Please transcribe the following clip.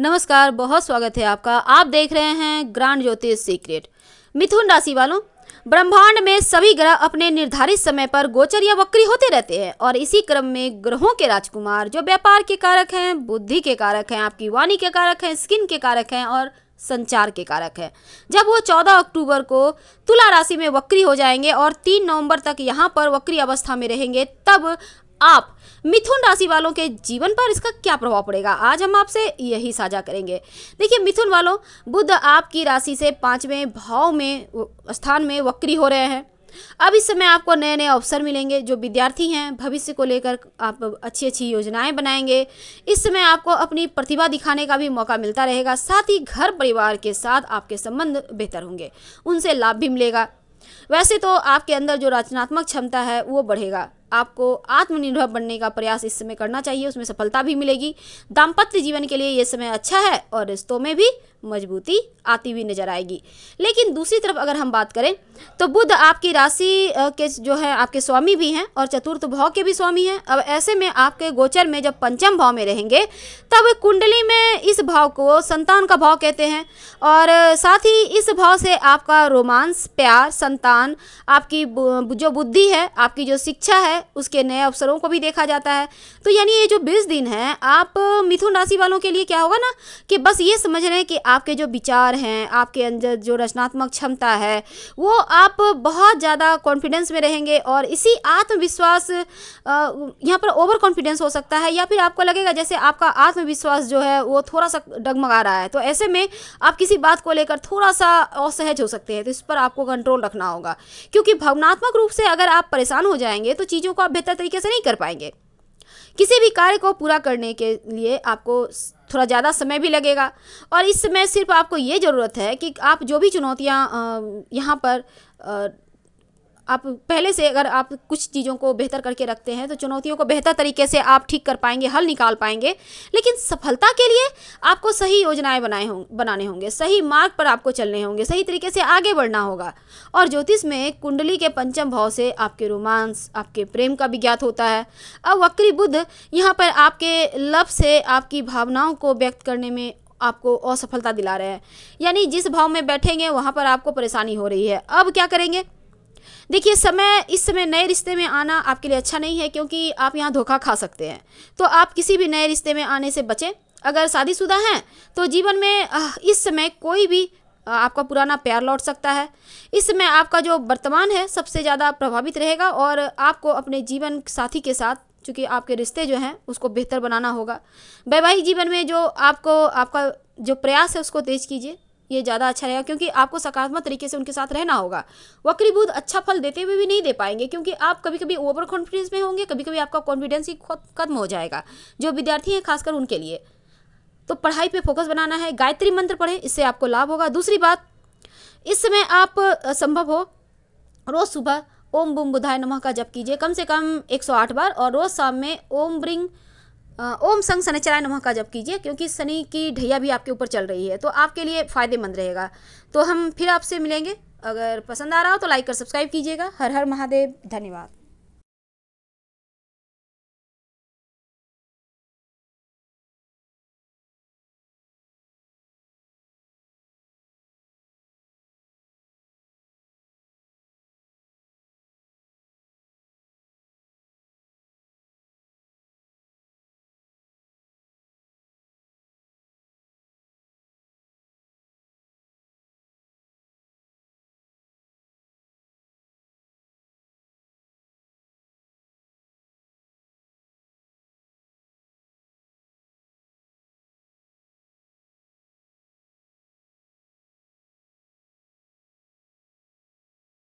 नमस्कार बहुत स्वागत है आपका आप देख रहे हैं ग्रांड ज्योतिष सीक्रेट मिथुन राशि वालों ब्रह्मांड में सभी ग्रह अपने निर्धारित समय पर गोचर या वक्री होते रहते हैं और इसी क्रम में ग्रहों के राजकुमार जो व्यापार के कारक हैं बुद्धि के कारक हैं आपकी वाणी के कारक हैं स्किन के कारक हैं और संचार के कारक हैं जब वो 14 अक्टूबर को तुला राशि में वक्री हो जाएंगे और 3 नवंबर तक यहाँ पर वक्री अवस्था में रहेंगे तब आप मिथुन राशि वालों के जीवन पर इसका क्या प्रभाव पड़ेगा आज हम आपसे यही साझा करेंगे देखिए मिथुन वालों बुद्ध आपकी राशि से पांचवें भाव में स्थान में वक्री हो रहे हैं अब इस समय आपको नए नए अवसर मिलेंगे जो विद्यार्थी हैं भविष्य को लेकर आप अच्छी अच्छी योजनाएं बनाएंगे इस समय आपको अपनी प्रतिभा दिखाने का भी मौका मिलता रहेगा साथ ही घर परिवार के साथ आपके संबंध बेहतर होंगे उनसे लाभ भी मिलेगा वैसे तो आपके अंदर जो रचनात्मक क्षमता है वो बढ़ेगा आपको आत्मनिर्भर बनने का प्रयास इस समय करना चाहिए उसमें सफलता भी मिलेगी दाम्पत्य जीवन के लिए ये समय अच्छा है और रिश्तों में भी मजबूती आती हुई नजर आएगी लेकिन दूसरी तरफ अगर हम बात करें तो बुद्ध आपकी राशि के जो है आपके स्वामी भी हैं और चतुर्थ भाव के भी स्वामी हैं अब ऐसे में आपके गोचर में जब पंचम भाव में रहेंगे तब कुंडली में इस भाव को संतान का भाव कहते हैं और साथ ही इस भाव से आपका रोमांस प्यार संतान आपकी जो बुद्धि है आपकी जो शिक्षा है है उसके नए अवसरों को भी देखा जाता है तो यानी ये जो बीस दिन है आप मिथुन राशि वालों के लिए क्या होगा ना कि बस ये समझ रहे हैं कि आपके जो विचार हैं आपके अंदर जो रचनात्मक क्षमता है वो आप बहुत ज़्यादा कॉन्फिडेंस में रहेंगे और इसी आत्मविश्वास यहाँ पर ओवर कॉन्फिडेंस हो सकता है या फिर आपको लगेगा जैसे आपका आत्मविश्वास जो है वो थोड़ा सा डगमगा रहा है तो ऐसे में आप किसी बात को लेकर थोड़ा सा असहज हो सकते हैं तो इस पर आपको कंट्रोल रखना होगा क्योंकि भावनात्मक रूप से अगर आप परेशान हो जाएंगे तो चीज़ों चीज़ों को आप बेहतर तरीके से नहीं कर पाएंगे किसी भी कार्य को पूरा करने के लिए आपको थोड़ा ज़्यादा समय भी लगेगा और इस समय सिर्फ आपको ये ज़रूरत है कि आप जो भी चुनौतियाँ यहाँ पर आप पहले से अगर आप कुछ चीज़ों को बेहतर करके रखते हैं तो चुनौतियों को बेहतर तरीके से आप ठीक कर पाएंगे हल निकाल पाएंगे लेकिन सफलता के लिए आपको सही योजनाएं बनाए हों बनाने होंगे सही मार्ग पर आपको चलने होंगे सही तरीके से आगे बढ़ना होगा और ज्योतिष में कुंडली के पंचम भाव से आपके रोमांस आपके प्रेम का भी ज्ञात होता है अब वक्री बुद्ध यहाँ पर आपके लफ से आपकी भावनाओं को व्यक्त करने में आपको असफलता दिला रहे हैं यानी जिस भाव में बैठेंगे वहाँ पर आपको परेशानी हो रही है अब क्या करेंगे देखिए समय इस समय नए रिश्ते में आना आपके लिए अच्छा नहीं है क्योंकि आप यहाँ धोखा खा सकते हैं तो आप किसी भी नए रिश्ते में आने से बचें अगर शादीशुदा हैं तो जीवन में इस समय कोई भी आपका पुराना प्यार लौट सकता है इस समय आपका जो वर्तमान है सबसे ज़्यादा प्रभावित रहेगा और आपको अपने जीवन साथी के साथ चूँकि आपके रिश्ते जो हैं उसको बेहतर बनाना होगा वैवाहिक जीवन में जो आपको आपका जो प्रयास है उसको तेज कीजिए ये ज़्यादा अच्छा रहेगा क्योंकि आपको सकारात्मक तरीके से उनके साथ रहना होगा वक्री बुध अच्छा फल देते हुए भी नहीं दे पाएंगे क्योंकि आप कभी कभी ओवर कॉन्फिडेंस में होंगे कभी कभी आपका कॉन्फिडेंस ही खत्म हो जाएगा जो विद्यार्थी हैं खासकर उनके लिए तो पढ़ाई पे फोकस बनाना है गायत्री मंत्र पढ़ें इससे आपको लाभ होगा दूसरी बात इस समय आप संभव हो रोज़ सुबह ओम बुम बुधाय नमः का जप कीजिए कम से कम 108 बार और रोज़ शाम में ओम ब्रिंग ओम संग शनिचराय नमह का जप कीजिए क्योंकि शनि की ढैया भी आपके ऊपर चल रही है तो आपके लिए फ़ायदेमंद रहेगा तो हम फिर आपसे मिलेंगे अगर पसंद आ रहा हो तो लाइक और सब्सक्राइब कीजिएगा हर हर महादेव धन्यवाद